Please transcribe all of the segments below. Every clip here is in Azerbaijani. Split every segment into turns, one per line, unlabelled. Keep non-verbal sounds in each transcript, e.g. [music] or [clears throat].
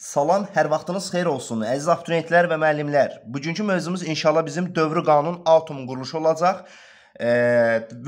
Salam, hər vaxtınız xeyir olsun. Əziz abituriyentlər və müəllimlər, bugünkü mövzumuz inşallah bizim dövrü qanun atom quruluşu olacaq. E,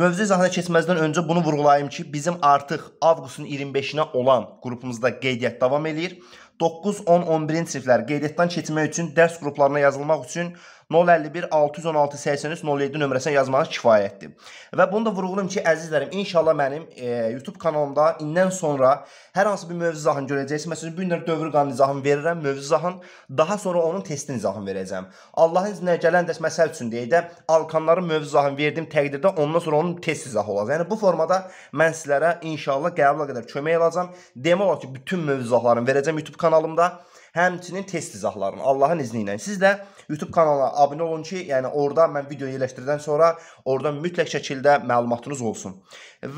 mövzu izahına keçməzdən öncə bunu vurğulayım ki, bizim artıq avqustun 25-nə olan qrupumuzda qeydiyyat davam eləyir. 9, 10, 11-ci siniflər qeydiyyatdan keçmək üçün dərs qruplarına yazılmaq üçün 051 616 83 07 nömrəsinə yazmanız kifayətdir. Və bunu da vurğulayım ki, əzizlərim, inşallah mənim e, YouTube kanalımda indən sonra hər hansı bir mövzu izahını görəcəksiniz. Məsələn, bu günlər dövr qanun izahını verirəm, mövzu izahını, daha sonra onun testin izahını verəcəm. Allahın iznə gələn dəs məsəl üçün deyək də, alkanların mövzu izahını verdim təqdirdə ondan sonra onun test izahı olacaq. Yəni bu formada mən sizlərə inşallah qəbula qədər kömək alacağam. Demək olar ki, bütün mövzu izahlarını verəcəm YouTube kanalımda. Həmçinin test izahlarını Allahın izni ilə. Siz də YouTube kanalına abunə olun ki, yəni orada mən video yerləşdirdən sonra orada mütləq şəkildə məlumatınız olsun.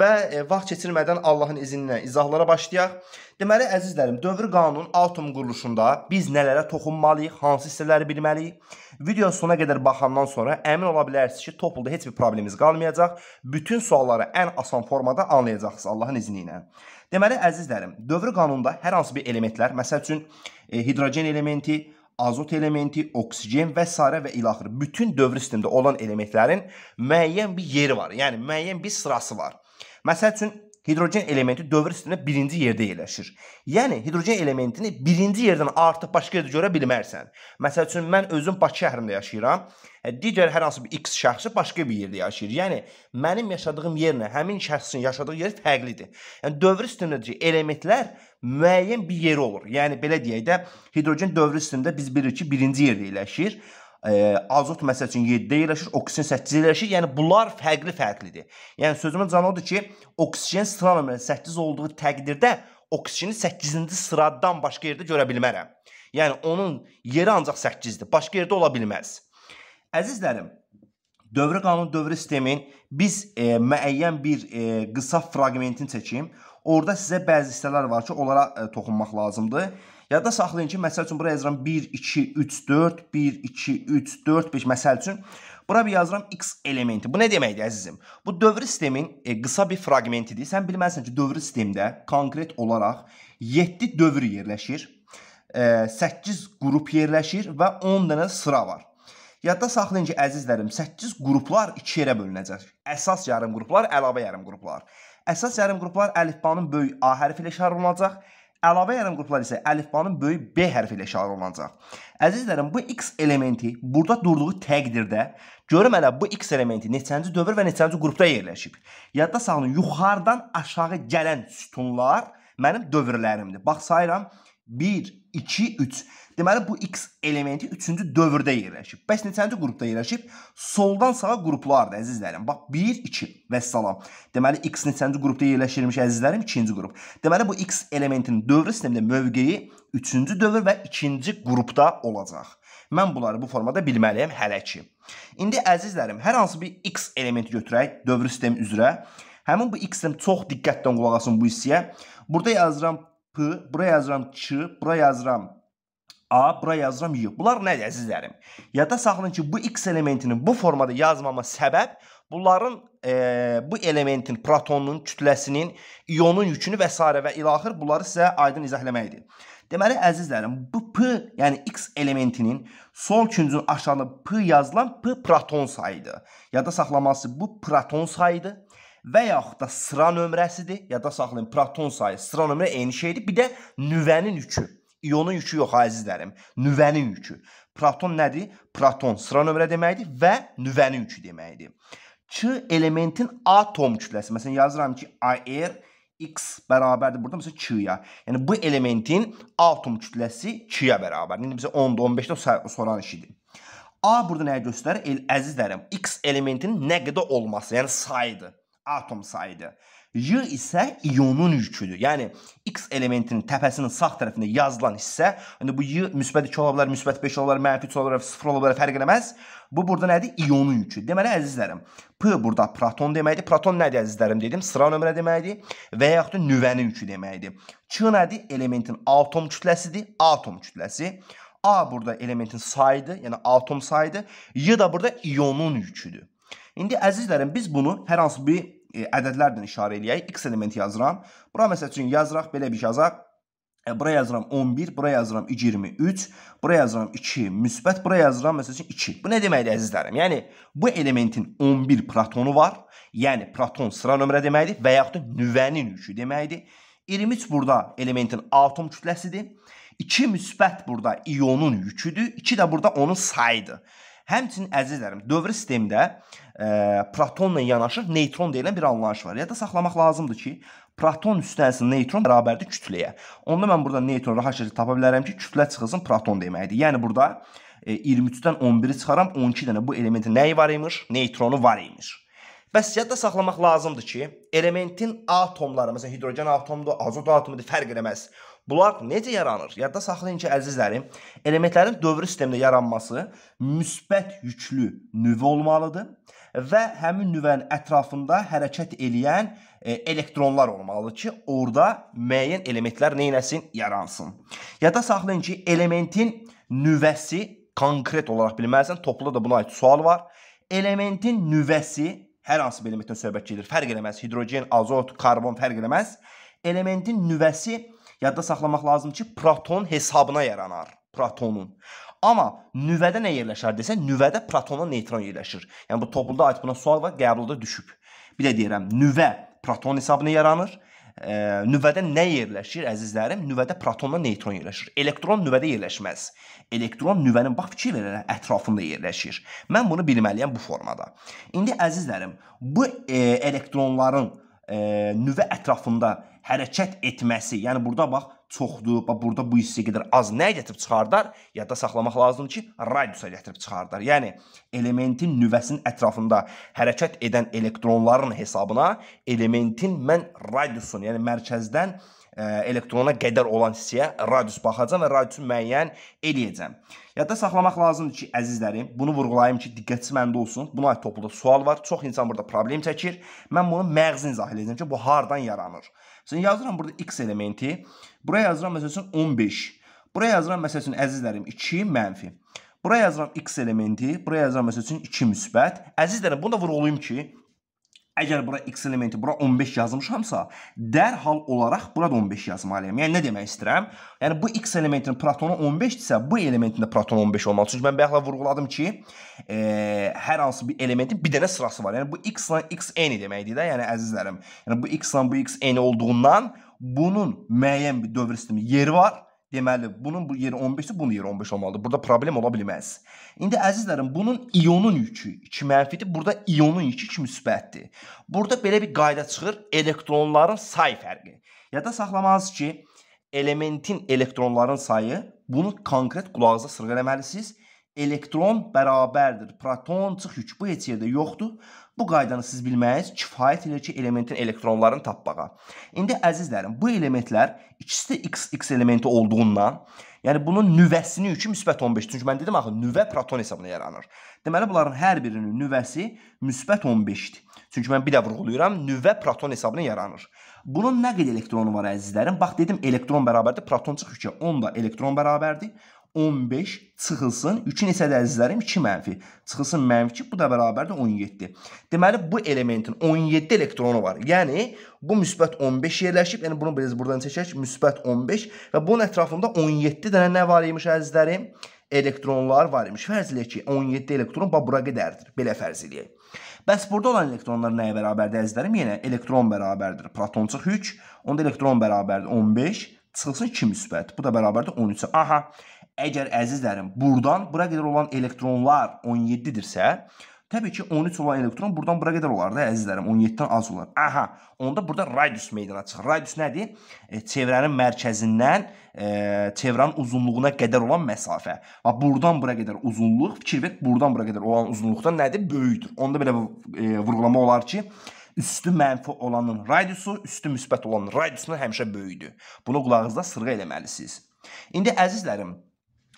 Və e, vaxt keçirmədən Allahın izni ilə izahlara başlayaq. Deməli, əzizlərim, dövrü qanun atom quruluşunda biz nələrə toxunmalıyıq, hansı hissələri bilməliyik? Video sona qədər baxandan sonra əmin ola bilərsiniz ki, topulda heç bir problemimiz qalmayacaq. Bütün sualları ən asan formada anlayacaqsınız Allahın izni ilə. Deməli, əzizlərim, dövrü qanunda hər hansı bir elementlər, məsəl üçün e, hidrogen elementi, azot elementi, oksigen və s. və ilaxır bütün dövr sistemində olan elementlərin müəyyən bir yeri var. Yəni müəyyən bir sırası var. Məsəl üçün hidrogen elementi dövrə sistemində birinci yerdə yerləşir. Yəni hidrogen elementini birinci yerdən artıq başqa yerdə görə bilmərsən. Məsəl üçün mən özüm Bakı şəhərində yaşayıram. E, digər hər hansı bir X şəxsi başqa bir yerdə yaşayır. Yəni mənim yaşadığım yerlə həmin şəxsin yaşadığı yer fərqlidir. Yəni dövrə sistemindəki elementlər müəyyən bir yeri olur. Yəni belə deyək də hidrogen dövrə sistemində biz bilirik ki, birinci yerdə yerləşir. Ə, azot məsəl üçün 7-də yerləşir, oksigen 8-də yerləşir. Yəni bunlar fərqli-fərqlidir. Yəni sözümün canı odur ki, oksigen sıra nömrəsi 8 olduğu təqdirdə oksigeni 8-ci sıradan başqa yerdə görə bilmərəm. Yəni onun yeri ancaq 8-dir. Başqa yerdə ola bilməz. Əzizlərim, dövrə qanun dövrə sistemin biz e, müəyyən bir e, qısa fraqmentini çəkim. Orda sizə bəzi hissələr var ki, onlara e, toxunmaq lazımdır. Yadda saxlayın ki, məsəl üçün bura yazıram 1, 2, 3, 4, 1, 2, 3, 4, 5 məsəl üçün. Bura bir yazıram x elementi. Bu nə deməkdir əzizim? Bu dövrü sistemin e, qısa bir fraqmentidir. Sən bilməlisən ki, dövrü sistemdə konkret olaraq 7 dövr yerləşir, e, 8 qrup yerləşir və 10 dənə sıra var. Yadda saxlayın ki, əzizlərim, 8 qruplar 2 yerə bölünəcək. Əsas yarım qruplar, əlavə yarım qruplar. Əsas yarım qruplar əlifbanın böyük A hərfi ilə işarə olunacaq. Əlavə yarım qruplar isə əlifbanın böyük B hərfi ilə işarə olunacaq. Əzizlərim, bu x elementi burada durduğu təqdirdə görüm hələ bu x elementi neçənci dövr və neçənci qrupda yerləşib. Yadda salın, yuxarıdan aşağı gələn sütunlar mənim dövrlərimdir. Bax sayıram 1 2 3 Deməli bu x elementi 3-cü dövrdə yerləşib. Bəs neçənci qrupda yerləşib? Soldan sağa qruplardır əzizlərim. Bax 1, 2 və salam. Deməli x neçənci qrupda yerləşdirilmiş əzizlərim? 2-ci qrup. Deməli bu x elementinin dövrü sistemində mövqeyi 3-cü dövr və 2-ci qrupda olacaq. Mən bunları bu formada bilməliyəm hələ ki. İndi əzizlərim, hər hansı bir x elementi götürək dövrü sistemi üzrə. Həmin bu x-im çox diqqətlə qulaq asın bu hissiyə. Burada yazıram p, bura yazıram ç, bura yazıram A bura yazıram Y. Bunlar nədir əzizlərim? Yada saxlayın ki, bu X elementinin bu formada yazmama səbəb bunların e, bu elementin protonun, kütləsinin, ionun yükünü və s. və ilaxır bunları sizə aydın izahləməkdir. Deməli əzizlərim, bu P, yəni X elementinin sol küncün aşağına P yazılan P proton sayıdır. Yada saxlaması bu proton sayıdır və yaxud da sıra nömrəsidir. Yada saxlayın, proton sayı, sıra nömrə eyni şeydir. Bir də nüvənin yükü. İonun yükü yox, əzizlərim. Nüvənin yükü. Proton nədir? Proton sıra nömrə deməkdir və nüvənin yükü deməkdir. Ç elementin atom kütləsi. Məsələn, yazıram ki, AR x bərabərdir. Burada məsələn Q-ya. Yəni bu elementin atom kütləsi Q-ya bərabərdir. İndi bizə 10-da, 15-də soran işidir. A burada nəyi göstərir? El əzizlərim, x elementinin nə qədər olması, yəni sayıdır. Atom sayıdır. Y isə ionun yüküdür. Yəni X elementinin təpəsinin sağ tərəfində yazılan hissə, yəni bu Y müsbət 2 ola bilər, müsbət 5 ola bilər, mənfi 3 ola bilər, 0 ola bilər, fərq eləməz. Bu burada nədir? İonun yükü. Deməli əzizlərim, P burada proton deməkdir. Proton nədir əzizlərim dedim? Sıra nömrə deməkdir və yaxud da nüvənin yükü deməkdir. Q nədir? Elementin atom kütləsidir. Atom kütləsi. A burada elementin sayıdır, yəni atom sayıdır. Y da burada ionun yüküdür. İndi əzizlərim biz bunu hər hansı bir e, ədədlərlə işarə eləyək. X elementi yazıram. Bura məsəl üçün yazıraq belə bir yazaq. E, bura yazıram 11, bura yazıram 23, bura yazıram 2 müsbət, bura yazıram məsəl üçün 2. Bu nə deməkdir əzizlərim? Yəni bu elementin 11 protonu var. Yəni proton sıra nömrə deməkdir və yaxud da nüvənin yükü deməkdir. 23 burada elementin atom kütləsidir. 2 müsbət burada ionun yüküdür. 2 də burada onun sayıdır. Həmçinin əzizlərim, dövrü sistemdə ə, e, protonla yanaşı neytron deyilən bir anlayış var. Yadda saxlamaq lazımdır ki, proton üstəsin neytron bərabərdir kütləyə. Onda mən burada neytron rahat şəkildə tapa bilərəm ki, kütlə çıxılsın proton deməkdir. Yəni burada e, 23-dən 11-i çıxaram, 12 dənə bu elementin nəyi var imiş? Neytronu var imiş. Bəs yadda saxlamaq lazımdır ki, elementin atomları, məsələn hidrogen atomudur, azot atomudur, fərq eləməz. Bunlar necə yaranır? Yadda saxlayın ki, əzizlərim, elementlərin dövrü sistemdə yaranması müsbət yüklü nüvə olmalıdır və həmin nüvənin ətrafında hərəkət eləyən e, elektronlar olmalıdır ki, orada müəyyən elementlər neynəsin? Yaransın. Yadda saxlayın ki, elementin nüvəsi konkret olaraq bilməlisən, topluda da buna aid sual var. Elementin nüvəsi hər hansı bir elementdən söhbət gedir. Fərq eləməz. Hidrogen, azot, karbon fərq eləməz. Elementin nüvəsi Yadda saxlamaq lazım ki, proton hesabına yaranar. Protonun. Amma nüvədə nə yerləşər desən, nüvədə protona neytron yerləşir. Yəni bu topulda artıq buna sual var, qəbulda düşüb. Bir də deyirəm, nüvə proton hesabına yaranır. E, nüvədə nə yerləşir əzizlərim? Nüvədə protonla neytron yerləşir. Elektron nüvədə yerləşməz. Elektron nüvənin bax fikir verirəm, ətrafında yerləşir. Mən bunu bilməliyəm bu formada. İndi əzizlərim, bu e, elektronların e, nüvə ətrafında hərəkət etməsi, yəni burada bax çoxdur, bax burada bu hissə qədər az nə gətirib çıxardar? Yadda saxlamaq lazımdır ki, radiusa gətirib çıxardar. Yəni elementin nüvəsinin ətrafında hərəkət edən elektronların hesabına elementin mən radiusunu, yəni mərkəzdən e, elektrona qədər olan hissəyə radius baxacam və radiusu müəyyən eləyəcəm. Yadda saxlamaq lazımdır ki, əzizlərim, bunu vurğulayım ki, diqqətçi məndə olsun. Buna aid topluda sual var. Çox insan burada problem çəkir. Mən bunu məğzin izah edəcəm ki, bu hardan yaranır? Sən yazıram burada x elementi. Buraya yazıram məsəl üçün 15. Buraya yazıram məsəl üçün əzizlərim 2 mənfi. Buraya yazıram x elementi, buraya yazıram məsəl üçün 2 müsbət. Əzizlərim bunu da vurğulayım ki, Əgər bura x elementi bura 15 yazmışamsa, dərhal olaraq bura da 15 yazmalıyam. Yəni nə demək istəyirəm? Yəni bu x elementinin protonu 15-dirsə, bu elementin də protonu 15 olmalı. Çünki mən bayaqla vurğuladım ki, e, hər hansı bir elementin bir dənə sırası var. Yəni bu x ilə xn deməkdir də, yəni əzizlərim. Yəni bu x ilə bu xn olduğundan bunun müəyyən bir dövr sistemi yeri var Deməli, bunun bu yeri 15-dir, bunun yeri 15 olmalıdır. Burada problem ola bilməz. İndi əzizlərim, bunun ionun yükü 2 mənfidir, burada ionun yükü 2 müsbətdir. Burada belə bir qayda çıxır, elektronların say fərqi. Yada saxlamalısınız ki, elementin elektronların sayı, bunu konkret qulağınıza sırğələməlisiniz elektron bərabərdir. Proton çıx yük bu heç yerdə yoxdur. Bu qaydanı siz bilməyiz kifayət edir ki, elementin elektronlarını tapmağa. İndi əzizlərim, bu elementlər ikisi də XX elementi olduğundan, yəni bunun nüvəsini yükü müsbət 15. Çünki mən dedim axı, nüvə proton hesabına yaranır. Deməli, bunların hər birinin nüvəsi müsbət 15-dir. Çünki mən bir də vurğuluyuram, nüvə proton hesabına yaranır. Bunun nə qədər elektronu var əzizlərim? Bax, dedim elektron bərabərdir, proton çıx yükə 10 da elektron bərabərdir. 15 çıxılsın, 3-ün isə əzizlərim 2 mənfi. Çıxılsın mənfi 2, bu da bərabərdir 17. Deməli, bu elementin 17 elektronu var. Yəni, bu müsbət 15 yerləşib, yəni bunu biz buradan çəkək, müsbət 15 və bunun ətrafında 17 dənə nə var imiş əzizlərim? Elektronlar var imiş. Fərz eləyək ki, 17 elektron bura qədərdir. Belə fərz eləyək. Bəs burada olan elektronlar nəyə bərabərdir əzizlərim? Yenə elektron bərabərdir. Proton çıx 3, onda elektron bərabərdir 15, çıxılsın 2 müsbət. Bu da bərabərdir 13-ə. Aha, Əgər əzizlərim, burdan bura qədər olan elektronlar 17-dirsə, təbii ki 13 olan elektron burdan bura qədər olar da əzizlərim, 17-dən az olar. Aha, onda burada radius meydana çıxır. Radius nədir? E, çevrənin mərkəzindən e, çevrənin uzunluğuna qədər olan məsafə. Bax burdan bura qədər uzunluq, fikir ver, burdan bura qədər olan uzunluqdan nədir? Böyükdür. Onda belə e, vurğulama olar ki, üstü mənfi olanın radiusu, üstü müsbət olanın radiusundan həmişə böyükdür. Bunu qulağınızda sırğa eləməlisiniz. İndi əzizlərim,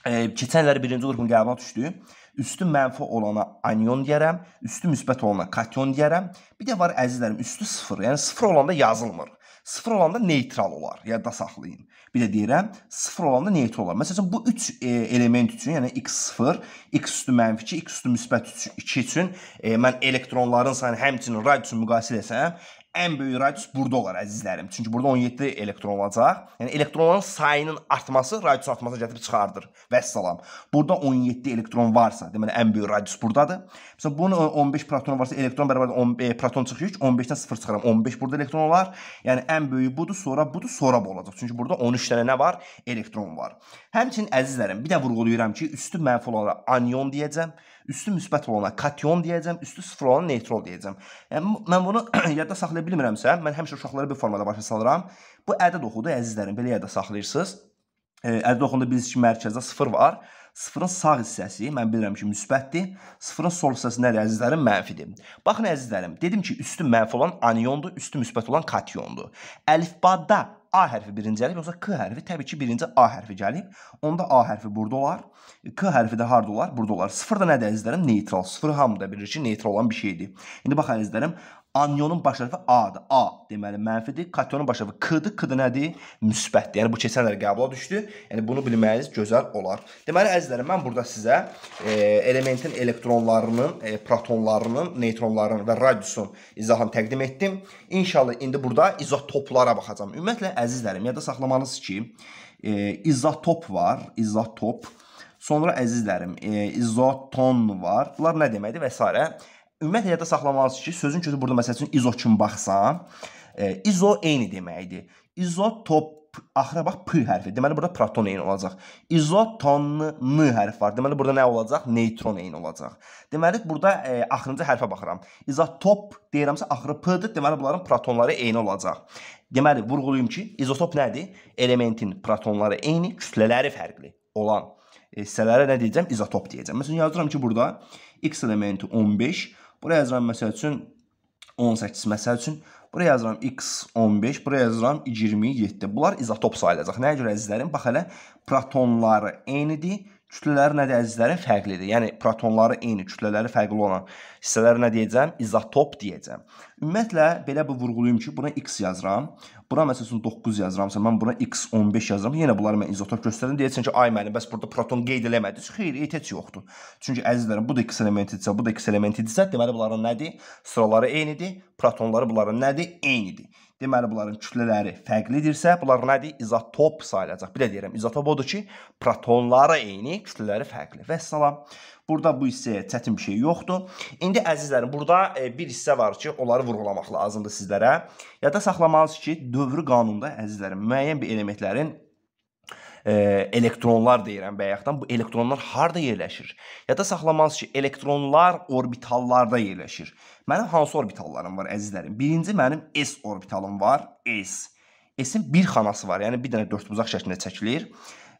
E, keçən illər birinci qrupun qəbuluna düşdü. Üstü mənfi olana anion deyərəm, üstü müsbət olana kation deyərəm. Bir də var əzizlərim, üstü 0, yəni 0 olanda yazılmır. 0 olanda neytral olar, yadda saxlayın. Bir də deyirəm, 0 olanda neytral olar. Məsələn, bu 3 e, element üçün, yəni x0, x üstü mənfi 2, x üstü müsbət 2 üçün e, mən elektronların sayını həmçinin radiusun müqayisə etsəm, ən böyük radius burada olar əzizlərim. Çünki burada 17 elektron olacaq. Yəni elektronların sayının artması radiusun artmasına gətirib çıxardır. Vəssalam. Burada 17 elektron varsa, deməli ən böyük radius burdadır. Məsələn bunun 15 proton varsa, elektron bərabər 10 e, proton çıxır. 15-dən 0 çıxaram. 15 burada elektron olar. Yəni ən böyüyü budur, sonra budur, sonra bu olacaq. Çünki burada 13 dənə nə var? Elektron var. Həmçinin əzizlərim, bir də vurğulayıram ki, üstü mənfi olaraq anion deyəcəm. Üstü müsbət olana kation deyəcəm, üstü sıfır olana neytrol deyəcəm. Yəni mən bunu [clears throat] yadda saxlaya bilmirəmsə, mən həmişə uşaqlara bu formada başa salıram. Bu ədəd oxudu əzizlərim, belə yadda saxlayırsınız. E, ədəd oxunda bilirsiniz ki, mərkəzdə 0 var. Sıfırın sağ hissəsi, mən bilirəm ki, müsbətdir. Sıfırın sol hissəsi nədir əzizlərim? Mənfidir. Baxın əzizlərim, dedim ki, üstü mənfi olan aniondur, üstü müsbət olan kationdur. Əlifbada A hərfi birinci əlif, yoxsa K hərfi? Təbii ki, birinci A hərfi gəlib. Onda A hərfi burada olar. K hərfi də harda olar? Burada olar. Sıfır da nədir əzizlərim? Neytral. Sıfır hamı da bilir ki, neytral olan bir şeydir. İndi bax əzizlərim, Anionun baş hərfi A-dır. A deməli mənfidir. Kationun baş hərfi K-dır. K-dır nədir? Müsbətdir. Yəni bu keçən dəfə qəbula düşdü. Yəni bunu bilməyiniz gözəl olar. Deməli əzizlərim mən burada sizə e, elementin elektronlarının, e, protonlarının, neytronlarının və radiusun izahını təqdim etdim. İnşallah indi burada izotoplara baxacam. Ümumiyyətlə əzizlərim yadda saxlamalısınız ki, e, izotop var, izotop. Sonra əzizlərim, e, izoton var. Bunlar nə deməkdir və s ümumiyyətlə yadda saxlamalısınız ki, sözün gözü burada məsəl üçün izo kimi baxsan, e, izo eyni deməkdir. İzotop axıra bax p hərfi. Deməli burada proton eyni olacaq. İzotonlu n hərfi var. Deməli burada nə olacaq? Neytron eyni olacaq. Deməli burada e, axırıncı hərfə baxıram. İzotop deyirəmsə axırı p-dir. Deməli bunların protonları eyni olacaq. Deməli vurğulayım ki, izotop nədir? Elementin protonları eyni, kütlələri fərqli olan e, hissələrə nə deyəcəm? İzotop deyəcəm. Məsələn yazıram ki, burada x elementi 15 Buraya yazıram məsəl üçün 18, məsəl üçün Buraya yazıram x15, buraya yazıram 27. Bunlar izotop sayılacaq. Nəyə görə əzizlərim? Bax hələ protonları eynidir kütlələri nədir əzizlərim? Fərqlidir. Yəni protonları eyni, kütlələri fərqli olan hissələrə nə deyəcəm? İzotop deyəcəm. Ümumiyyətlə belə bir vurğulayım ki, buna x yazıram. Buna məsələn 9 yazıramsa, mən buna x 15 yazıram. Yenə bunları mən izotop göstərdim. Deyəcəksən ki, ay müəllim, bəs burada proton qeyd eləmədiniz. Xeyr, ehtiyac yoxdur. Çünki əzizlərim, bu da x elementidirsə, bu da x elementidirsə, deməli bunların nədir? Sıraları eynidir. Protonları bunların nədir? Eynidir. Deməli, bunların kütlələri fərqlidirsə, bunlar nədir? İzotop sayılacaq. Belə deyirəm, izotop odur ki, protonları eyni, kütlələri fərqli. Və salam. Burada bu hissəyə çətin bir şey yoxdur. İndi əzizlərim, burada e, bir hissə var ki, onları vurğulamaq lazımdır sizlərə. Yada saxlamalısınız ki, dövrü qanunda əzizlərim, müəyyən bir elementlərin e, elektronlar deyirəm bayaqdan. Bu elektronlar harda yerləşir? Yada saxlamanız ki, elektronlar orbitallarda yerləşir. Mənim hansı orbitallarım var əzizlərim? Birinci mənim s orbitalım var, s. S-in bir xanası var, yəni bir dənə dörd bucaq şəklində çəkilir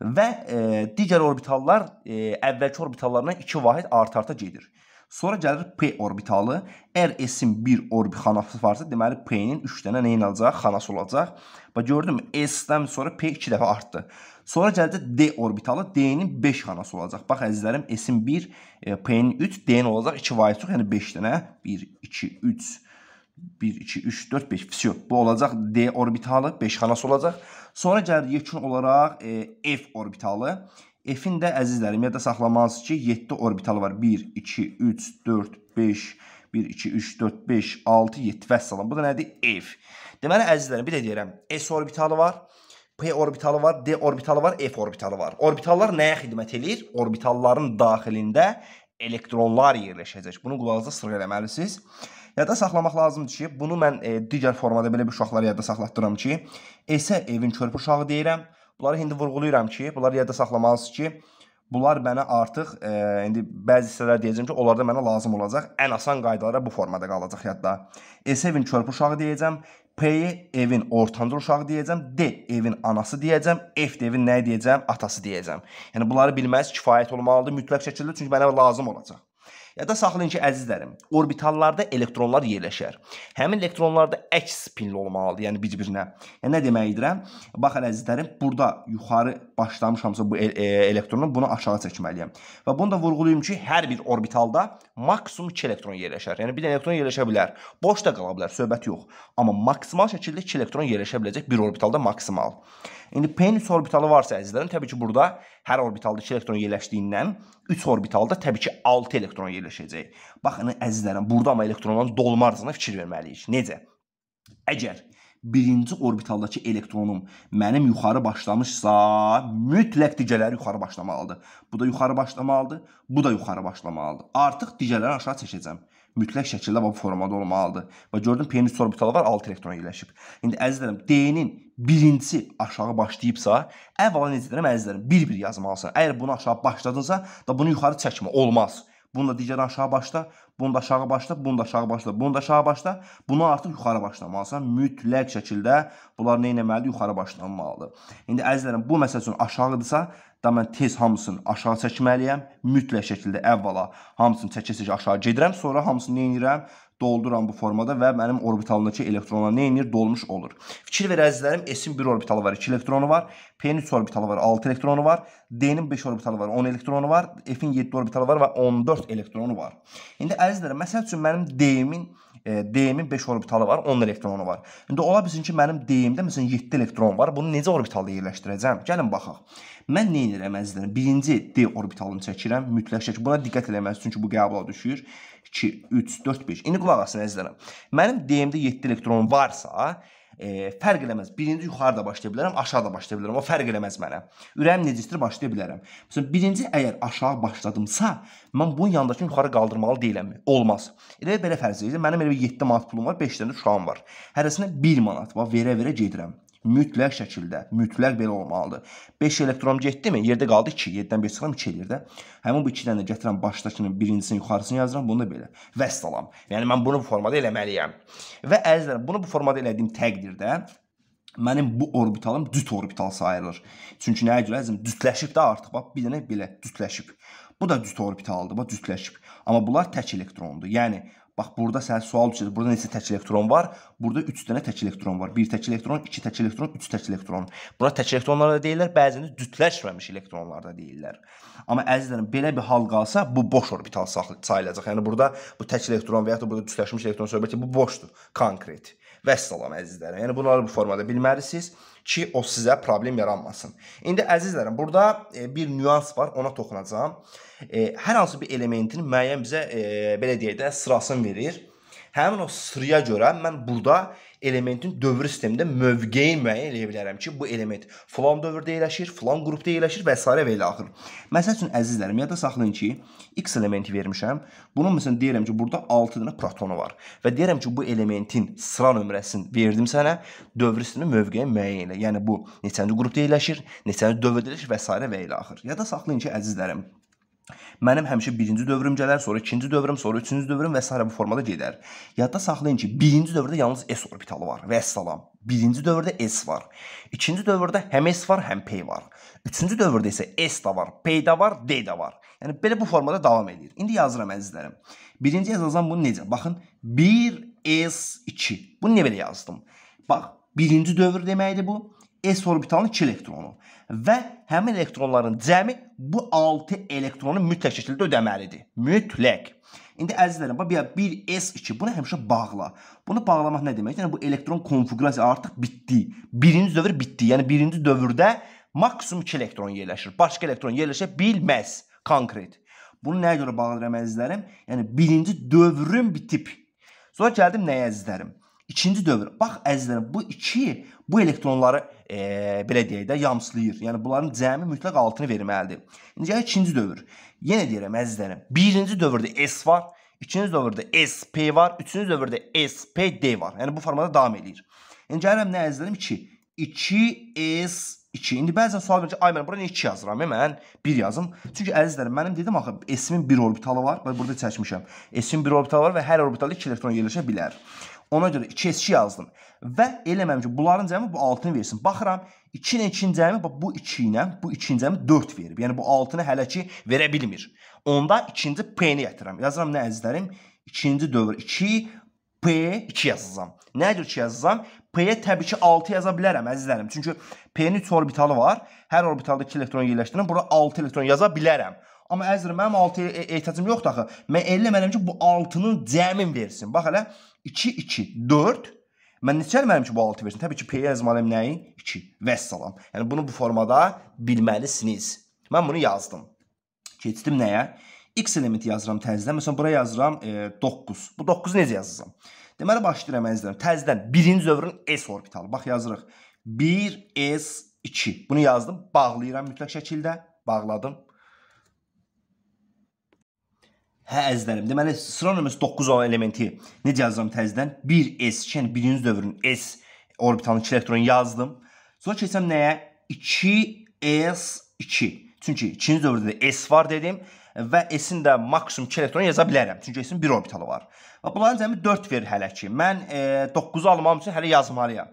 və e, digər orbitallar e, əvvəlki orbitallarından 2 vahid art-arta gedir. Sonra gəlir p orbitalı. Əgər s-in 1 orbit xanası varsa, deməli p-nin 3 dənə nə olacaq? Xanası olacaq. Bax gördünmü? S-dən sonra p 2 dəfə artdı. Sonra gəldi D orbitalı. D-nin 5 xanası olacaq. Bax əzizlərim, S-in 1, e, P-nin 3, D-nin olacaq 2 vay çox, yəni 5 dənə. 1 2 3 1 2 3 4 5. Vəsiyo. Bu olacaq D orbitalı, 5 xanası olacaq. Sonra gəldi yekun olaraq e, F orbitalı. F-in də əzizlərim, yadda saxlamalısınız ki, 7 orbitalı var. 1 2 3 4 5 1, 2, 3, 4, 5, 6, 7 vəssalam. Bu da nədir? F. Deməli, əzizlərim, bir də deyirəm, S orbitalı var. P orbitalı var, D orbitalı var, F orbitalı var. Orbitallar nəyə xidmət eləyir? Orbitalların daxilində elektronlar yerləşəcək. Bunu qulağınızda sırğa eləməlisiniz. Yadda saxlamaq lazımdır ki, bunu mən e, digər formada belə bir uşaqlara yadda saxlatdıram ki, S evin körpü uşağı deyirəm. Bunları indi vurğuluyuram ki, bunları yadda saxlamalısınız ki, Bunlar mənə artıq e, indi bəzi hissələr deyəcəm ki, onlarda mənə lazım olacaq. Ən asan qaydalara bu formada qalacaq yadda. S-evin körpü uşağı deyəcəm, P-yi evin ortancıl uşağı deyəcəm, D evin anası deyəcəm, F də evin nə deyəcəm, atası deyəcəm. Yəni bunları bilməz kifayət olmalıdır mütləq şəkildə, çünki mənə lazım olacaq. Yada saxlayın ki, əzizlərim, orbitallarda elektronlar yerləşər. Həmin elektronlarda əks pinli olmalıdır, yəni bir-birinə. Yəni nə demək edirəm? Baxın əzizlərim, burada yuxarı başlamışamsa bu el e elektronu bunu aşağı çəkməliyəm. Və bunu da vurğulayım ki, hər bir orbitalda maksimum 2 elektron yerləşər. Yəni bir dənə elektron yerləşə bilər. Boş da qala bilər, söhbət yox. Amma maksimal şəkildə 2 elektron yerləşə biləcək bir orbitalda maksimal. İndi penis orbitalı varsa əzizlərim, təbii ki, burada hər orbitalda 2 elektron yerləşdiyindən 3 orbitalda təbii ki 6 elektron yerləşəcək. Baxın əzizlərim, burada amma elektronların dolma arasında fikir verməliyik. Necə? Əgər birinci orbitaldakı elektronum mənim yuxarı başlamışsa, mütləq digələri yuxarı başlamalıdır. Bu da yuxarı başlamalıdır, bu da yuxarı başlamalıdır. Artıq digərləri aşağı çəkəcəm. Mütləq şəkildə bu formada olmalıdır. Və gördüm penis orbitalı var, 6 elektron yerləşib. İndi əzizlərim, D-nin birinci aşağı başlayıbsa, əvvəla necə deyirəm əzizlərim, bir-bir yazmalısan. Əgər bunu aşağı başladınsa, da bunu yuxarı çəkmə, olmaz. Bununla digər aşağı başla, Bunu da aşağı başla, bunu da aşağı başla, bunu da aşağı başla. Bunu artıq yuxarı başlamalısan. Mütləq şəkildə bunlar nə etməlidir? Yuxarı başlanmalıdır. İndi əzizlərim, bu məsəl üçün aşağıdırsa, da mən tez hamısını aşağı çəkməliyəm. Mütləq şəkildə əvvəla hamısını çəkə-çəkə aşağı gedirəm, sonra hamısını nə edirəm? dolduram bu formada və mənim orbitalındakı elektronlar nə edir? Dolmuş olur. Fikir ver əzizlərim, S-in 1 orbitalı var, 2 elektronu var. P-nin 3 orbitalı var, 6 elektronu var. D-nin 5 orbitalı var, 10 elektronu var. F-in 7 orbitalı var və 14 elektronu var. İndi əzizlərim, məsəl üçün mənim D-min e, D-min 5 orbitalı var, 10 elektronu var. İndi ola bilsin ki, mənim D-imdə məsələn 7 elektron var. Bunu necə orbitalda yerləşdirəcəm? Gəlin baxaq. Mən nə edirəm əzizlərim? Birinci D orbitalını çəkirəm mütləq şəkildə. Buna diqqət eləməlisiniz çünki bu qəbula düşür. 2, 3, 4, 5. İndi qulaq asın əzizlərim. Mənim DM-də 7 elektron varsa, e, fərq eləməz. Birinci yuxarıda başlaya bilərəm, aşağıda başlaya bilərəm. O fərq eləməz mənə. Ürəyim necəsidir başlaya bilərəm. Məsələn, birinci əgər aşağı başladımsa, mən bunun yanındakını yuxarı qaldırmalı deyiləm. Olmaz. Elə belə fərz eləyirəm. Mənim elə 7 manat pulum var, 5 dənə də uşağım var. Hərəsinə 1 manat var, verə-verə gedirəm mütləq şəkildə, mütləq belə olmalıdır. 5 elektron getdimi? Yerdə qaldı 2, 7-dən 5 çıxıram 2 eləyir də. Həmin bu 2-dən də gətirəm başdakının birincisini yuxarısını yazıram, bunu da belə. Vəssalam. Yəni mən bunu bu formada eləməliyəm. Və əzizlərim, bunu bu formada elədiyim təqdirdə mənim bu orbitalım düt orbital sayılır. Çünki nəyə görə əzizim dütləşib də artıq. Bax bir dənə belə dütləşib. Bu da düt orbitaldır, bax dütləşib. Amma bunlar tək elektrondur. Yəni Bax burada sənə sual düşür. Burada neçə tək elektron var? Burada 3 dənə tək elektron var. 1 tək elektron, 2 tək elektron, 3 tək elektron. Buna tək elektronlar da deyirlər, bəzən də cütləşməmiş elektronlar da deyirlər. Amma əzizlərim, belə bir hal qalsa bu boş orbital sayılacaq. Yəni burada bu tək elektron və ya da burada cütləşmiş elektron söhbəti bu boşdur, konkret. Vəssalam əzizlərim. Yəni bunları bu formada bilməlisiniz ki, o sizə problem yaranmasın. İndi əzizlərim, burada e, bir nüans var, ona toxunacağam e, hər hansı bir elementin müəyyən bizə e, belə deyək də sırasını verir. Həmin o sıraya görə mən burada elementin dövr sistemində mövqeyini müəyyən eləyə bilərəm ki, bu element falan dövrdə yerləşir, falan qrupda yerləşir və s. və elə axır. Məsəl üçün əzizlərim, yadda saxlayın ki, x elementi vermişəm. Bunun məsələn deyirəm ki, burada 6 dənə protonu var və deyirəm ki, bu elementin sıra nömrəsini verdim sənə, dövr sistemində mövqeyini müəyyən elə. Yəni bu neçənci qrupda yerləşir, neçənci dövrdə yerləşir və s. və elə axır. Yadda saxlayın ki, əzizlərim, Mənim həmişə birinci dövrüm gələr, sonra ikinci dövrüm, sonra üçüncü dövrüm və s. bu formada gedər. Yadda saxlayın ki, birinci dövrdə yalnız S orbitalı var və əssalam. Birinci dövrdə S var. İkinci dövrdə həm S var, həm P var. Üçüncü dövrdə isə S də var, P də var, D də var. Yəni belə bu formada davam edir. İndi yazıram əzizlərim. Birinci yazacağam bunu necə? Baxın, 1S2. Bunu niyə belə yazdım? Bax, birinci dövr deməkdir bu. S orbitalının 2 elektronu və həmin elektronların cəmi bu 6 elektronu mütləq şəkildə ödəməlidir. Mütləq. İndi əzizlərim, bax 1s2 bunu həmişə bağla. Bunu bağlamaq nə deməkdir? Yəni bu elektron konfiqurasiya artıq bitdi. Birinci dövr bitdi. Yəni birinci dövrdə maksimum 2 elektron yerləşir. Başqa elektron yerləşə bilməz konkret. Bunu nəyə görə bağlayıram əzizlərim? Yəni birinci dövrüm bitib. Sonra gəldim nəyə əzizlərim? İkinci dövr. Bax əzizlərim, bu iki bu elektronları e, belə deyək də yamsılayır. Yəni bunların cəmi mütləq altını verməlidir. İndi gəlir ikinci dövr. Yenə deyirəm əzizlərim, birinci dövrdə S var, ikinci dövrdə SP var, üçüncü dövrdə SPD var. Yəni bu formada davam eləyir. İndi gəlirəm nə əzizlərim 2. 2S 2. İndi bəzən sual verir ki, ay mən bura niyə 2 yazıram? Mən 1 yazım. Çünki əzizlərim, mənim dedim axı S-in 1 orbitalı var və burada çəkmişəm. S-in 1 orbitalı var və hər orbitalda 2 elektron yerləşə bilər. Ona görə 2S2 yazdım. Və eləməm ki, bunların cəmi bu 6-nı versin. Baxıram, 2 ilə 2-ci cəmi bax bu 2 ilə bu 2-ci cəmi 4 verib. Yəni bu 6-nı hələ ki verə bilmir. Onda 2-ci P-ni gətirirəm. Yazıram nə əzizlərim? 2-ci dövr 2 P 2 yazacağam. Nədir 2 yazacağam? P-yə təbii ki 6 yaza bilərəm əzizlərim. Çünki P-nin 3 orbitalı var. Hər orbitalda 2 elektron yerləşdirirəm. Bura 6 elektron yaza bilərəm. Amma əzizlərim, mənim 6 e, e, ehtiyacım yoxdur axı. Mən elə mənəm ki, bu 6-nın cəmin versin. Bax hələ 2, 2, 4. Mən neçə eləməliyim ki, bu 6 versin? Təbii ki, P-yə yazmalıyım nəyi? 2. Vəssalam. Yəni, bunu bu formada bilməlisiniz. Mən bunu yazdım. Keçdim nəyə? X elementi yazıram təzdən. Məsələn, bura yazıram e, 9. Bu 9-u necə yazacağım? Deməli, başlayıram, əzizlərim. Təzdən birinci dövrün S orbitalı. Bax, yazırıq. 1S2. Bunu yazdım. Bağlayıram mütləq şəkildə. Bağladım. Hə əzizlərim, deməli sıra nömrəsi 9 olan elementi necə yazıram təzədən? 1s, yəni birinci dövrün s orbitalını 2 elektron yazdım. Sonra keçsəm nəyə? 2s2. Çünki ikinci dövrdə də s var dedim və s-in də maksimum 2 elektron yaza bilərəm. Çünki s-in 1 orbitalı var. Və bunların cəmi 4 verir hələ ki. Mən e, 9-u almam üçün hələ yazmalıyam.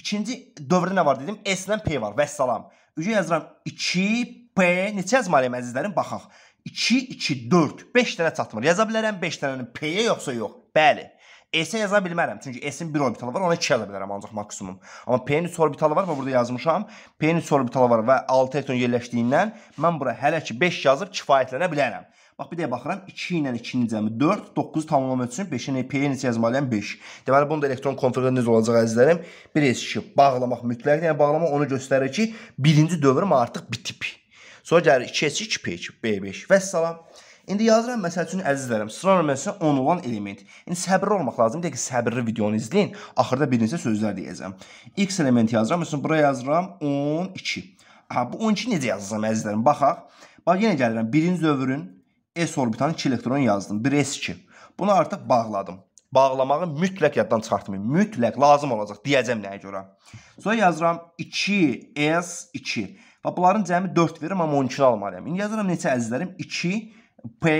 İkinci dövrdə nə var dedim? S-lə p var. Vəssalam. Ücə yazıram 2p. Neçə yazmalıyam əzizlərim? Baxaq. 2, 2, 4, 5 dənə çatmır. Yaza bilərəm 5 dənənin P-yə yoxsa yox. Bəli. S-ə yaza bilmərəm, çünki S-in 1 orbitalı var, ona 2 yaza bilərəm ancaq maksimum. Amma P-nin 3 orbitalı var, burada yazmışam. P-nin 3 orbitalı var və 6 elektron yerləşdiyindən mən bura hələ ki 5 yazıb kifayətlənə bilərəm. Bax bir də baxıram 2 ilə 2-nin cəmi 4, 9 tamamlamaq üçün 5-in P-yə necə yazmalıyam yəni 5. Deməli bunun da elektron konfiqi necə olacaq əzizlərim? Bir S-şi bağlamaq mütləq, yəni bağlama onu göstərir ki, birinci dövrüm artıq bitib. Sonra gəlir 2-2, 2-2, B5 və salam. İndi yazıram məsəl üçün əzizlərim, sıra nömrəsi 10 olan element. İndi səbirli olmaq lazımdır. Deyək ki, səbirli videonu izləyin. Axırda bir neçə sözlər deyəcəm. X elementi yazıram. Məsələn, bura yazıram 12. Aha, bu 12 necə yazacağam əzizlərim? Baxaq. Bax, yenə gəlirəm. Birinci dövrün S orbitanı 2 elektron yazdım. 1S2. Bunu artıq bağladım. Bağlamağı mütləq yaddan çıxartmayın. Mütləq lazım olacaq deyəcəm nəyə görə. Sonra yazıram 2S2. Və bunların cəmi 4 verir, amma 12-ni almalıyam. İndi yazıram neçə əzizlərim? 2 P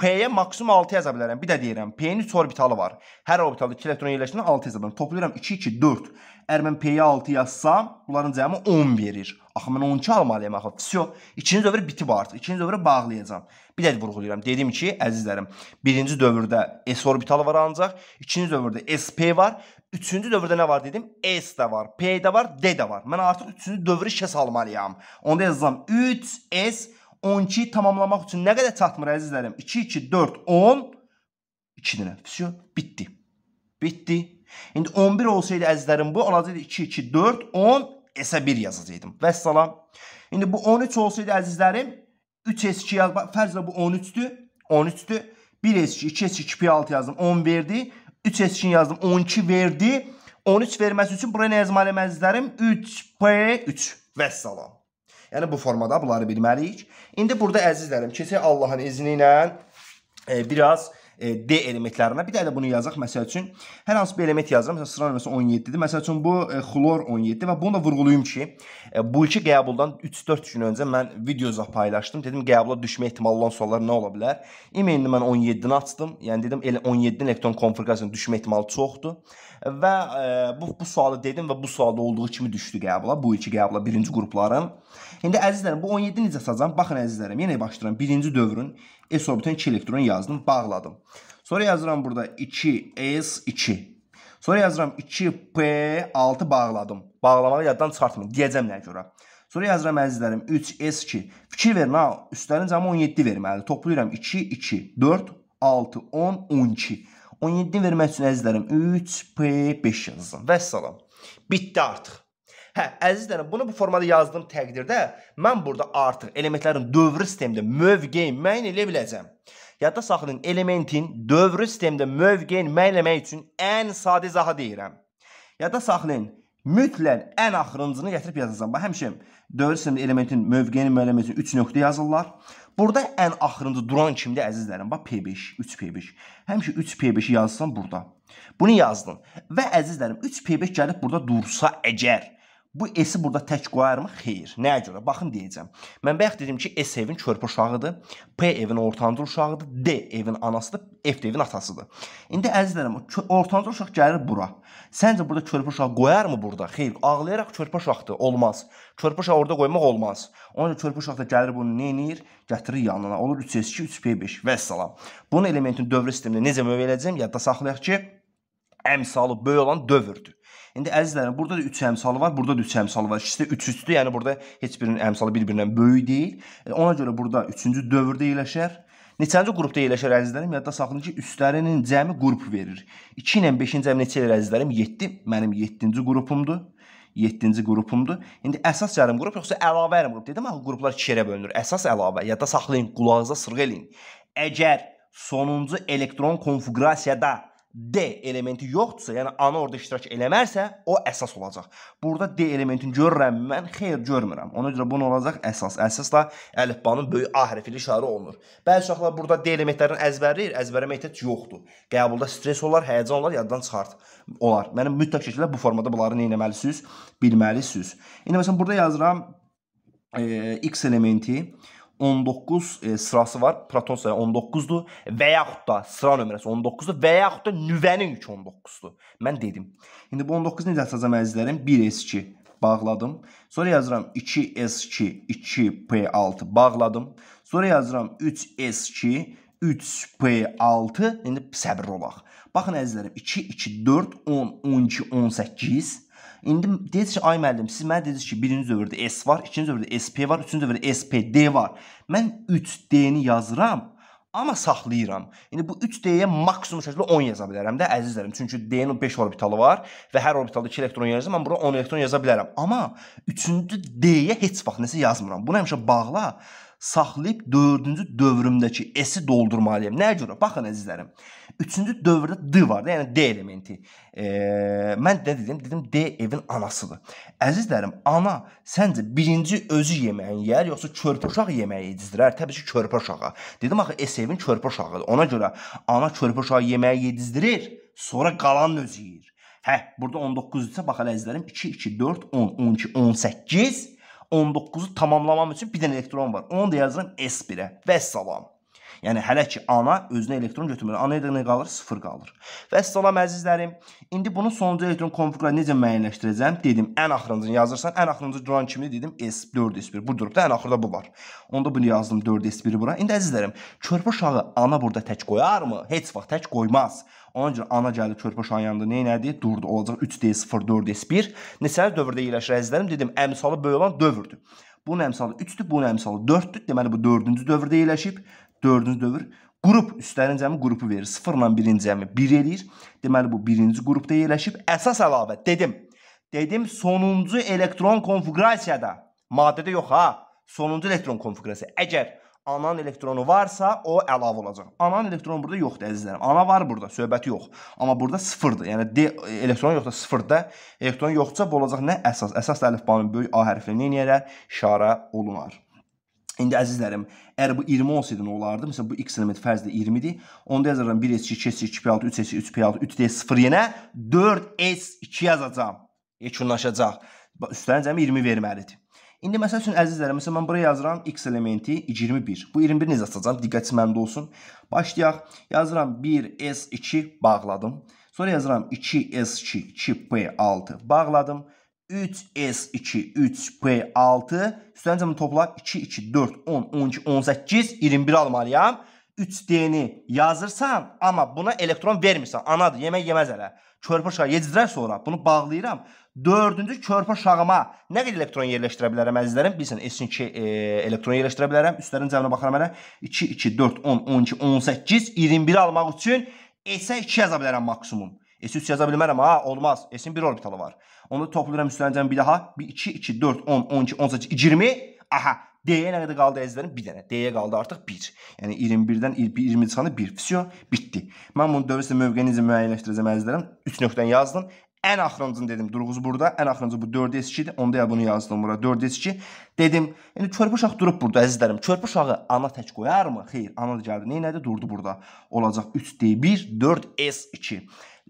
P-yə maksimum 6 yaza bilərəm. Bir də deyirəm, P-nin 3 orbitalı var. Hər orbitalda 2 elektron yerləşəndə 6 yaza bilərəm. Toplayıram 2 2 4. Əgər mən P-yə 6 yazsam, bunların cəmi 10 verir. Axı mən 12 almalıyam axı. Vəsio, ikinci dövr bitib artıq. İkinci dövrü bağlayacağam. Bir də vurğulayıram. Dedim ki, əzizlərim, birinci dövrdə S orbitalı var ancaq, ikinci dövrdə SP var. Üçüncü dövrdə ne var dedim? S de var, P de var, D de var. Ben artık üçüncü dövrü işə salmalıyam. Onda yazacağam 3 S 12 tamamlamaq üçün nə qədər çatmır əzizlərim? 2 2 4 10 2 dənə. Всё, bitti. Bitdi. İndi 11 olsaydı əzizlərim bu olacaqdı 2 2 4 10 S-ə 1 yazacaqdım. Vəssalam. İndi bu 13 olsaydı əzizlərim 3 S2 yaz. Fərzlə bu 13-dür. 13-dür. 1 S2, 2 S2, 2 s 2 p 6 yazdım. 10 verdi. 3 seçkin yazdım. 12 verdi. 13 verməsi üçün buraya nə yazmalı əməzlərim? 3P3. Vəssalam. Yəni bu formada bunları bilməliyik. İndi burada əzizlərim, keçək Allahın izni ilə e, biraz E, D elementlərinə. Bir də bunu yazaq məsəl üçün. Hər hansı bir element yazıram. Məsələn, sıra nömrəsi 17-dir. Məsəl üçün bu e, xlor 17 və bunu da vurğulayım ki, e, bu iki qəbuldan 3-4 gün öncə mən videoza paylaşdım. Dedim qəbula düşmə ehtimalı olan suallar nə ola bilər? E-mailini mən 17-ni açdım. Yəni dedim 17-nin elektron konfiqurasiyasının düşmə ehtimalı çoxdur və e, bu bu sualı dedim və bu sualda olduğu kimi düşdü qəbula. Bu iki qəbula birinci qrupların. İndi əzizlərim bu 17 necə açacağam? Baxın əzizlərim, yenə başlayıram. Birinci dövrün e-sorbitin 2 elektron yazdım, bağladım. Sonra yazıram burada 2s2. Sonra yazıram 2p6 bağladım. Bağlamağı yaddan çıxartmayın. Deyəcəm nəyə görə? Sonra yazıram əzizlərim 3s2. Fikir verin ha, üstlərin cəmi 17 verməli. Toplayıram 2 2 4 6 10 12. 17-ni vermək üçün əzizlərim 3P5 yazın. Vəssalam. Bitdi artıq. Hə, əzizlərim, bunu bu formada yazdığım təqdirdə mən burada artıq elementlərin dövrü sistemdə mövqeyini müəyyən edə biləcəm. Yadda saxlayın, elementin dövrü sistemdə mövqeyini müəyyən etmək üçün ən sadə izahı deyirəm. Yadda saxlayın, mütləq ən axırıncını gətirib yazacaqsan. Bax, həmişə dövr simli elementin mövqeyini müəyyən etmək üçün 3 nöqtə yazırlar. Burada ən axırıncı duran kimdir əzizlərim? Bax, P5, 3 P5. Həmişə 3 P5-i yazsan burada. Bunu yazdın. Və əzizlərim, 3 P5 gəlib burada dursa əgər Bu S-i burada tək qoyarmı? Xeyr. Nəyə görə? Baxın deyəcəm. Mən bayaq dedim ki, S evin körpə uşağıdır, P evin ortancıl uşağıdır, D evin anasıdır, F də evin atasıdır. İndi əzizlərim, ortancıl uşaq gəlir bura. Səncə burada körpə uşaq qoyarmı burada? Xeyr, ağlayaraq körpə uşaqdır, olmaz. Körpə uşaq orada qoymaq olmaz. Onun üçün körpə uşaq da gəlir bunu nə edir? Gətirir yanına. Olur 3S2, 3P5 və salam. Bunun elementin dövrə sistemində necə mövə eləyəcəm? Yadda saxlayaq ki, əmsalı böyük olan dövrdür. İndi əzizlərim, burada da 3 əmsalı var, burada da 3 əmsalı var. İkisi də 3-3-dür, yəni burada heç birinin əmsalı bir-birindən böyük deyil. E, ona görə burada 3-cü dövrdə yerləşər. Neçənci qrupda yerləşər əzizlərim? Yadda saxlayın ki, üstlərinin cəmi qrup verir. 2 ilə 5-ci cəmi neçə eləyir əzizlərim? 7. Mənim 7-ci qrupumdur. 7-ci qrupumdur. İndi əsas yarım qrup yoxsa əlavə yarım qrup dedim, axı qruplar 2 yerə bölünür. Əsas əlavə yadda saxlayın, qulağınıza sırğa eləyin. Əgər sonuncu elektron konfiqurasiyada D elementi yoxdursa, yəni ana orada iştirak eləmərsə, o əsas olacaq. Burada D elementini görürəm mən, xeyr görmürəm. Ona görə bu nə olacaq? Əsas. Əsasla əlifbanın böyük A hərfi ilə işarə olunur. Bəzi uşaqlar burada D elementlərini əzbərləyir, əzbərləmə ehtiyac yoxdur. Qəbulda stres olar, həyəcan olar, yaddan çıxart. Olar. Mənim mütləq şəkildə bu formada bunları nə etməlisiniz? Bilməlisiniz. İndi məsələn burada yazıram e, X elementi 19 e, sırası var. Proton sayı 19-dur və yaxud da sıra nömrəsi 19-dur və yaxud da nüvənin yükü 19-dur. Mən dedim. İndi bu 19-u necə açacağam əzizlərim? 1s2 bağladım. Sonra yazıram 2s2 2p6 bağladım. Sonra yazıram 3s2 3p6. İndi səbirli olaq. Baxın əzizlərim 2 2 4 10 12 18 İndi deyəcək ki, ay müəllim, siz mənə dediniz ki, birinci dövrdə S var, ikinci dövrdə SP var, üçüncü dövrdə SPD var. Mən 3D-ni yazıram, amma saxlayıram. İndi bu 3D-yə maksimum şəkildə 10 yaza bilərəm də əzizlərim. Çünki D-nin 5 orbitalı var və hər orbitalda 2 elektron yazırsam mən bura 10 elektron yaza bilərəm. Amma 3-cü D-yə heç vaxt nəsə yazmıram. Bunu həmişə bağla saxlayıb 4-cü dövrümdəki S-i doldurmalıyam. Nəyə görə? Baxın əzizlərim. 3-cü dövrdə D var da, yəni D elementi. E, mən də dedim, dedim D evin anasıdır. Əzizlərim, ana səncə birinci özü yeməyin yer, yoxsa körpə uşaq yeməyi yedizdirər? Təbii ki, körpə uşağa. Dedim axı S evin körpə uşağıdır. Ona görə ana körpə uşağı yeməyi yedizdirir, sonra qalanın özü yeyir. Hə, burada 19 isə bax əzizlərim 2 2 4 10 12 18 19'u tamamlamam için bir tane elektron var. Onu da yazdım S1'e. Vesselam. Yəni hələ ki ana özünə elektron götürmür. Anaya da nə qalır? 0 qalır. Və salam əzizlərim, indi bunun sonuncu elektron konfliktini necə müəyyənləşdirəcəm? Dedim, ən axırıncını yazırsan, ən axırıncı duran kimi dedim S4S1. Bu durubda ən axırda bu var. Onda bunu yazdım 4S1-i bura. İndi əzizlərim, körpə uşağı ana burada tək qoyarmı? Heç vaxt tək qoymaz. Ona görə ana gəldi körpə uşağın yanında nə elədi? Durdu. Olacaq 3D0, 4D1. Neçəli dövrdə yerləşir əzizlərim? Dedim, əmsalı böyük olan dövrdür. Bunun əmsalı 3-dür, bunun əmsalı 4-dür. Deməli bu 4-cü dövrdə yerləşib dördüncü dövr. Qrup üstlərin cəmi qrupu verir. 0 ilə 1-in cəmi 1 eləyir. Deməli bu 1-ci qrupda yerləşib. Əsas əlavə dedim. Dedim sonuncu elektron konfiqurasiyada. Maddədə yox ha. Sonuncu elektron konfiqurasiya. Əgər anan elektronu varsa, o əlavə olacaq. Anan elektron burada yoxdur əzizlərim. Ana var burada, söhbəti yox. Amma burada 0-dır. Yəni D elektron yoxsa 0-da, elektron yoxsa bu olacaq nə əsas? Əsas əlifbanın böyük A hərfi ilə nə edərək işarə olunar. İndi əzizlərim, əgər bu 20 olsaydı nə olardı? Məsələn, bu x element fərzi də 20-dir. Onda yazaram 1s2, 2s2, 2p6, 3s2, 3p6, 3d0 yenə 4s2 yazacağım. Yekunlaşacaq. Üstlərinə cəmi 20 verməlidir. İndi məsəl üçün əzizlərim, məsələn mən bura yazıram x elementi 21. Bu 21 necə açacağam? Diqqətiniz məndə olsun. Başlayaq. Yazıram 1s2 bağladım. Sonra yazıram 2s2, 2p6 bağladım. 3S2, 3P6. Üstlərin cəmi topla 2, 2, 4, 10, 12, 18, 21 almalıyam. 3D-ni yazırsan, amma buna elektron vermirsən. Anadır, yemək yeməz hələ. Körpə uşağı yedirirəm sonra, bunu bağlayıram. Dördüncü körpə uşağıma nə qədər elektron yerləşdirə bilərəm, əzizlərim? Bilirsən, S2 e, elektron yerləşdirə bilərəm. Üstlərin cəminə baxaram hələ. 2, 2, 4, 10, 12, 18, 21 almaq üçün S-ə 2 yaza bilərəm maksimum. S3 yaza bilmərəm, ha, olmaz. S-in bir orbitalı var. Onu toplu ilə müstənəcəm bir daha. 1, 2, 2, 4, 10, 12, 18, 20. Aha. D-yə nə qədər qaldı əzizlərim? Bir dənə. D-yə qaldı artıq 1. Yəni 21-dən 20 çıxanda 1. Vəsiyo. Bitdi. Mən bunu dövrəsə mövqeyini necə müəyyənləşdirəcəm əzizlərim? 3 nöqtəni yazdım. Ən axırıncını dedim. Durğuz burada. Ən axırıncı bu 4S2-dir. Onda ya bunu yazdım bura. 4S2. Dedim. İndi körpü uşaq durub burada əzizlərim. Körpü uşağı ana tək qoyarmı? Xeyr. Ana gəldi. Nə elədi? Durdu burada. Olacaq 3D1, 4S2.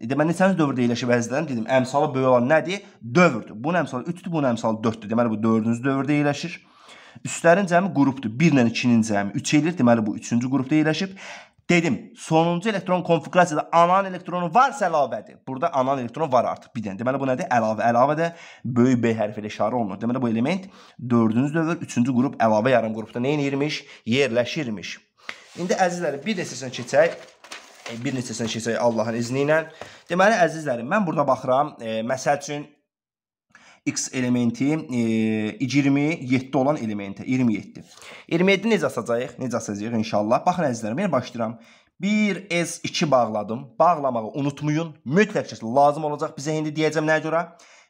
E, deməli neçənci dövrdə yerləşib əzizlərim? Dedim, əmsalı böyük olan nədir? Dövrdür. Bunun əmsalı 3-dür, bunun əmsalı 4-dür. Deməli bu 4-cü dövrdə yerləşir. Üstlərin cəmi qrupdur. 1 ilə 2-nin cəmi 3 eləyir. Deməli bu 3-cü qrupda yerləşib. Dedim, sonuncu elektron konfiqurasiyada anan elektronu varsa əlavədir. Burada anan elektronu var artıq bir dənə. Deməli bu nədir? Əlavə. Əlavə də böyük B hərfi ilə işarə olunur. Deməli bu element 4-cü dövr, 3-cü qrup əlavə yarım qrupda nə edirmiş? Yerləşirmiş. İndi əzizlərim, bir də seçən keçək E, bir neçəsinə keçək Allahın izni ilə. Deməli, əzizlərim, mən burada baxıram. E, məsəl üçün, x elementi e, 27 olan elementə, 27. 27 necə asacağıq? Necə asacağıq inşallah? Baxın, əzizlərim, yenə başlayıram. 1s2 bağladım. Bağlamağı unutmayın. Mütləq şəkildə lazım olacaq. Bizə indi deyəcəm nəyə görə?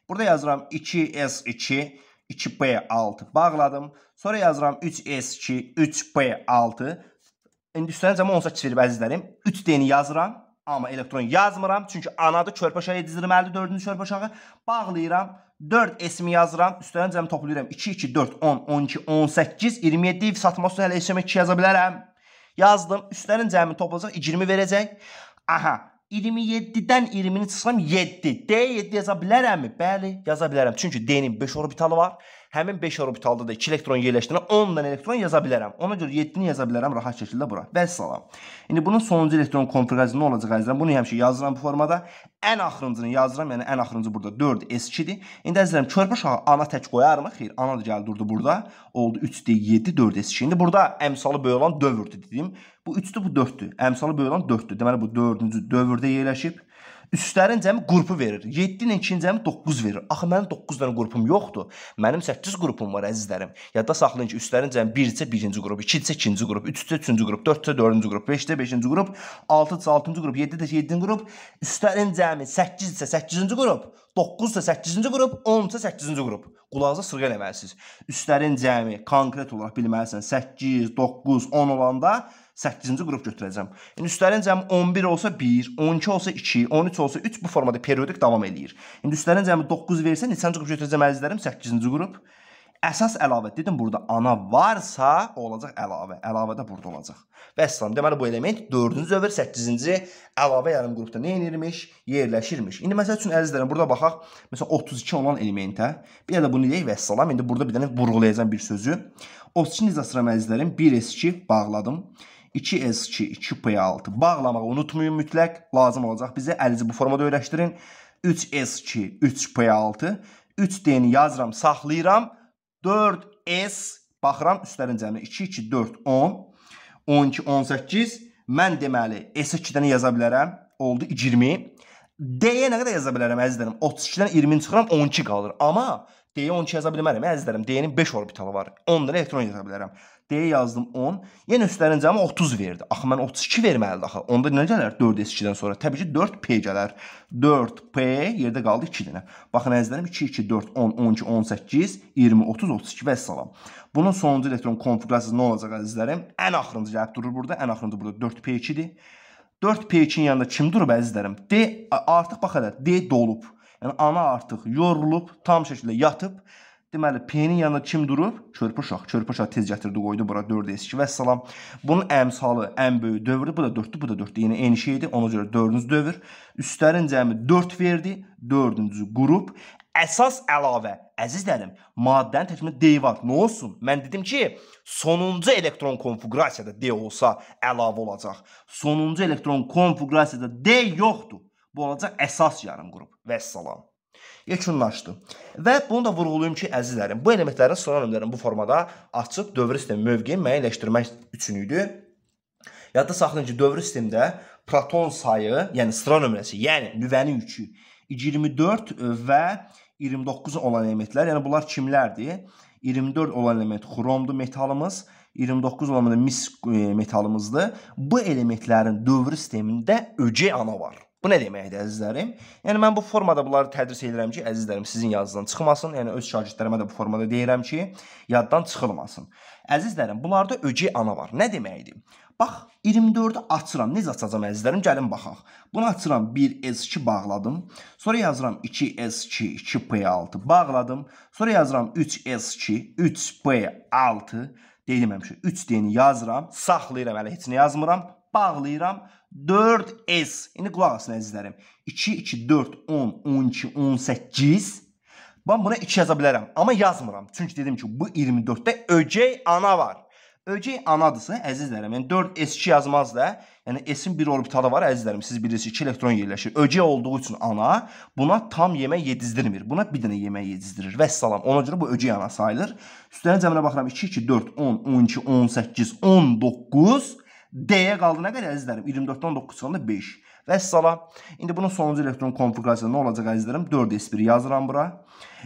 Burada yazıram 2s2, 2b6 bağladım. Sonra yazıram 3s2, 3b6. Endüstriyel cəmi 18 verib əzizlərim. 3D-ni yazıram, amma elektron yazmıram. Çünki anadır, körpəşəyə dizdirməlidir 4-cü körpəşəyə. Bağlayıram, 4S-mi yazıram, üstlərin cəmi toplayıram. 2, 2, 4, 10, 12, 18, 27 if satması hələ HSM 2 yaza bilərəm. Yazdım, üstlərin cəmi toplayacaq, 20 verəcək. Aha, 27-dən 20-ni çıxsam 7. D7 yaza bilərəmmi? Bəli, yaza bilərəm. Çünki D-nin 5 orbital var həmin 5 orbitalda da 2 elektron yerləşdirən 10 dənə elektron yaza bilərəm. Ona görə 7-ni yaza bilərəm rahat şəkildə bura. Vəssalam. İndi bunun sonuncu elektron konfiqurasiyası nə olacaq əzizlərim? Bunu həmişə yazıram bu formada. Ən axırıncını yazıram, yəni ən axırıncı burada 4 S2-dir. İndi əzizlərim körpə şaha ana tək qoyarmı? Xeyr, ana da gəldi durdu burada. Oldu 3D 7 4 S2. İndi burada əmsalı böyük olan dövrdür dedim. Bu 3-dür, bu 4-dür. Əmsalı böyük olan 4-dür. Deməli bu 4-cü dövrdə yerləşib üstlərin cəmi qrupu verir. 7 ilə 2-ci cəmi 9 verir. Axı mənim 9 dənə qrupum yoxdur. Mənim 8 qrupum var əzizlərim. Yadda saxlayın ki, üstlərin cəmi 1-cə 1-ci qrup, 2-cə 2-ci qrup, 3-cə 3-cü qrup, 4-cə 4-cü qrup, 5-cə 5-ci qrup, 6-cə 6-cı qrup, 7-də 7-ci qrup, üstlərin cəmi 8-cə 8-ci qrup, 9-da 8-ci qrup, 10-da 8-ci qrup. Qulağınıza sırğa eləməlisiniz. Üstlərin cəmi konkret olaraq bilməlisiniz. 8, 9, 10 olanda 8-ci qrup götürəcəm. İndi yəni üstlərin cəmi 11 olsa 1, 12 olsa 2, 13 olsa 3 bu formada periodik davam eləyir. İndi üstlərin cəmi 9 versə neçənci qrup götürəcəm əzizlərim? 8-ci qrup. Əsas əlavə dedim burada ana varsa olacaq əlavə. Əlavə də burada olacaq. Vəssalam. Deməli bu element 4-cü zövr 8-ci əlavə yarım qrupda nə edirmiş? Yerləşirmiş. İndi məsəl üçün əzizlərim burada baxaq. Məsələn 32 olan elementə bir də bunu deyək vəssalam. İndi burada bir dənə vurğulayacağam bir sözü. 32-ci sıra əzizlərim 1s2 bağladım. 2S2, 2P6 bağlamağı unutmayın mütləq. Lazım olacaq bizə. Əlinizi bu formada öyrəşdirin. 3S2, 3P6. 3D-ni yazıram, saxlayıram. 4S baxıram üstlərin cəmini 2, 2, 4, 10. 12, 18. Mən deməli S-ə 2 dənə yaza bilərəm. Oldu 20. D-yə nə qədər yaza bilərəm əzizlərim? 32-dən 20-ni çıxıram, 12 qalır. Amma D-yə 12 yaza bilmərəm əzizlərim. D-nin 5 orbitalı var. 10 dənə elektron yaza bilərəm. D yazdım 10. Yenə üstlərin cəmi 30 verdi. Axı mən 32 verməlidir axı. Onda nə gələr 4S2-dən sonra? Təbii ki 4P gələr. 4P yerdə qaldı 2 dənə. Baxın əzizlərim 2 2 4 10 12 18 20 30 32 və salam. Bunun sonuncu elektron konfiqurasiyası nə olacaq əzizlərim? Ən axırıncı gəlib durur burada. Ən axırıncı burada 4P2-dir. 4P2-nin yanında kim durub əzizlərim? D artıq bax hələ D dolub. Yəni ana artıq yorulub, tam şəkildə yatıb Deməli, P-nin yanında kim durub? Körpü uşaq. Körpü uşaq tez gətirdi, qoydu bura 4S2 və salam. Bunun əmsalı ən böyük dövrü bu da 4-dür, bu da 4-dür. Yəni eyni şeydir. Ona görə 4-cü dövr. Üstlərin cəmi 4 verdi. 4-cü qrup. Əsas əlavə, əzizlərim, maddənin tərkibində D var. Nə olsun? Mən dedim ki, sonuncu elektron konfiqurasiyada D olsa əlavə olacaq. Sonuncu elektron konfiqurasiyada D yoxdur. Bu olacaq əsas yarım qrup. Vəssalam yekunlaşdı. Və bunu da vurğulayım ki, əzizlərim, bu elementlərin sinonimlərini bu formada açıb dövrü sistemin mövqeyini müəyyənləşdirmək üçün idi. Yadda saxlayın ki, dövrü sistemdə proton sayı, yəni sıra nömrəsi, yəni nüvənin yükü 24 və 29 olan elementlər, yəni bunlar kimlərdir? 24 olan element xromdur metalımız, 29 olan mis e, metalımızdır. Bu elementlərin dövrü sistemində ögey ana var. Bu nə deməkdir əzizlərim? Yəni mən bu formada bunları tədris edirəm ki, əzizlərim sizin yazınızdan çıxmasın. Yəni öz şagirdlərimə də bu formada deyirəm ki, yaddan çıxılmasın. Əzizlərim, bunlarda ögey ana var. Nə deməkdir? Bax, 24-ü açıram. Necə açacağam əzizlərim? Gəlin baxaq. Bunu açıram 1S2 bağladım. Sonra yazıram 2S2 2P6 bağladım. Sonra yazıram 3S2 3P6 deyilməmişəm. 3D-ni yazıram, saxlayıram, hələ heç nə yazmıram bağlayıram. 4S. İndi qulaq asın əzizlərim. 2, 2, 4, 10, 12, 18. Ben buna 2 yaza bilərəm. Amma yazmıram. Çünki dedim ki, bu 24-də öcey ana var. Öcey anadırsa, əzizlərim. Yəni 4S2 yazmaz da. Yəni S-in bir orbitalı var, əzizlərim. Siz bilirsiniz, 2 elektron yerləşir. Öcey olduğu üçün ana buna tam yemək yedizdirmir. Buna bir dənə yemək yedizdirir. Vəssalam. Ona görə bu öcey ana sayılır. Üstlərinə cəminə baxıram. 2, 2, 4, 10, 12, 18, 19. D-yə qaldı nə qədər əzizlərim? 24-dan 9 çıxanda 5. Və əssala. İndi bunun sonuncu elektron konfigurasiyası nə olacaq əzizlərim? 4S1 yazıram bura.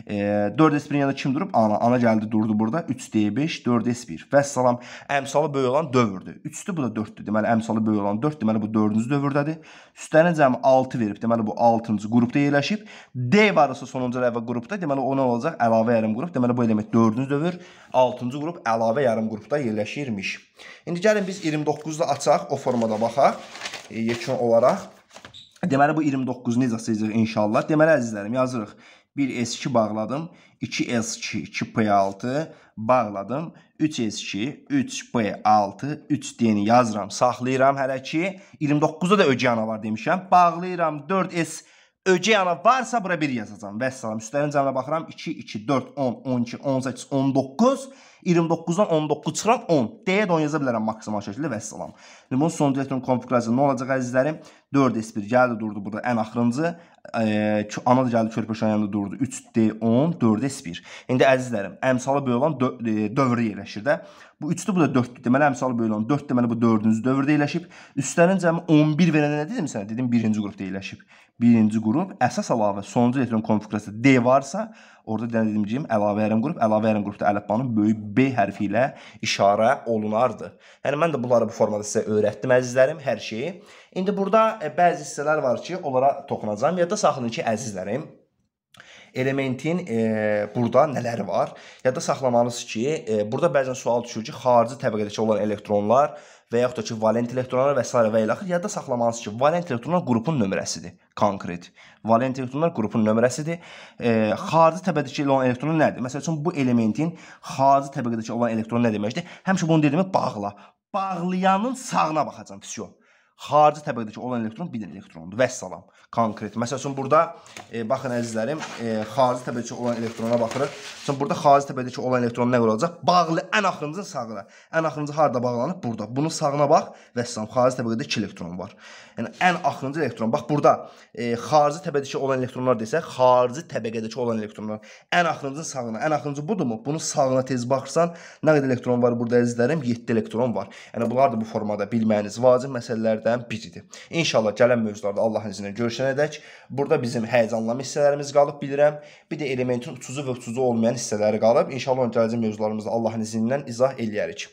E, 4S1-in yanında kim durub? Ana. Ana gəldi durdu burada. 3D5, 4S1. Və əssalam. Əmsalı böyük olan dövrdür. 3-dür, bu da 4-dür. Deməli, əmsalı böyük olan 4, deməli bu 4-cü dövrdədir. Üstlərinə cəmi 6 verib. Deməli bu 6-cı qrupda yerləşib. D varsa sonuncu əlavə qrupda. Deməli o nə olacaq? Əlavə yarım qrup. Deməli bu element 4-cü dövr, 6-cı qrup əlavə yarım qrupda yerləşirmiş. İndi gəlin biz 29-da açaq, o formada baxaq, e, yekun olaraq. Deməli, bu 29 necə seçəcək inşallah? Deməli, əzizlərim, yazırıq. 1S2 bağladım, 2S2, 2P6 bağladım, 3S2, 3P6, 3D-ni yazıram, saxlayıram hələ ki. 29-da da ögəna var demişəm. Bağlayıram 4S2. Ögeyana varsa bura 1 yazacam. Vəssalam. Üstlərin cəmlə baxıram. 2, 2, 4, 10, 12, 18, 19. 29-dan 19 çıxıram 10. D-yə də 10 yaza bilərəm maksimal şəkildə. Vəssalam. İndi bunun son direktorun konfiqurasiyası nə olacaq əzizlərim? 4 S1 gəldi durdu burada ən axırıncı. E, ana da gəldi körpəşan yanında durdu. 3D10, 4S1. İndi əzizlərim, əmsalı böyük olan dö e, dövrdə yerləşir də. Bu 3-dür, bu da 4-dür. Deməli əmsalı böyük olan 4 deməli bu 4-cü dövrdə yerləşib. Üstlərin cəmi 11 verəndə nə dedim sənə? Dedim 1-ci qrupda yerləşib birinci qrup əsas əlavə sonuncu elektron konfiqurasiyası D varsa, orada dediyim əlavə ərəm qrup, əlavə ərəm qrupda əlifbanın böyük B hərfi ilə işarə olunardı. Yəni mən də bunları bu formada sizə öyrətdim əzizlərim, hər şeyi. İndi burada e, bəzi hissələr var ki, onlara toxunacağam. Yadda saxlayın ki, əzizlərim, elementin e, burada nələri var? Yadda saxlamalısınız ki, e, burada bəzən sual düşür ki, xarici təbəqədəki olan elektronlar və yaxud da ki, valent elektronlar və s. və ilə axır yadda saxlamalısınız ki, valent elektronlar qrupun nömrəsidir, konkret. Valent elektronlar qrupun nömrəsidir. E, xarici təbəqədəki olan elektron nədir? Məsəl üçün bu elementin xarici təbəqədəki olan elektron nə deməkdir? Həmişə bunu dediyimi bağla. Bağlayanın sağına baxacam, fisyo xarici təbəqədəki olan elektron bir elektrondur. Vəssalam. Konkret. Məsələn burada e, baxın əzizlərim, e, xarici təbəqədəki olan elektrona baxırıq. Məsələn burada xarici təbəqədəki olan elektron nə olacaq? Bağlı ən axırıncının sağına. Ən axırıncı harda bağlanıb? Burada. Bunun sağına bax. Vəssalam. Xarici təbəqədə 2 elektron var. Yəni ən axırıncı elektron. Bax burada e, xarici təbəqədəki olan elektronlar desə, xarici təbəqədəki olan elektronlar ən axırıncının sağına. Ən axırıncı budurmu? Bunun sağına tez baxırsan, nə qədər elektron var burada əzizlərim? 7 elektron var. Yəni bunlar da bu formada bilməyiniz vacib məsələlərdir hissələrdən biridir. İnşallah gələn mövzularda Allahın izni ilə görüşənədək burada bizim həyecanlanma hissələrimiz qalıb bilirəm. Bir də elementin ucuzu və ucuzu olmayan hissələri qalıb. İnşallah gələcək mövzularımızda Allahın izni ilə izah eləyərik.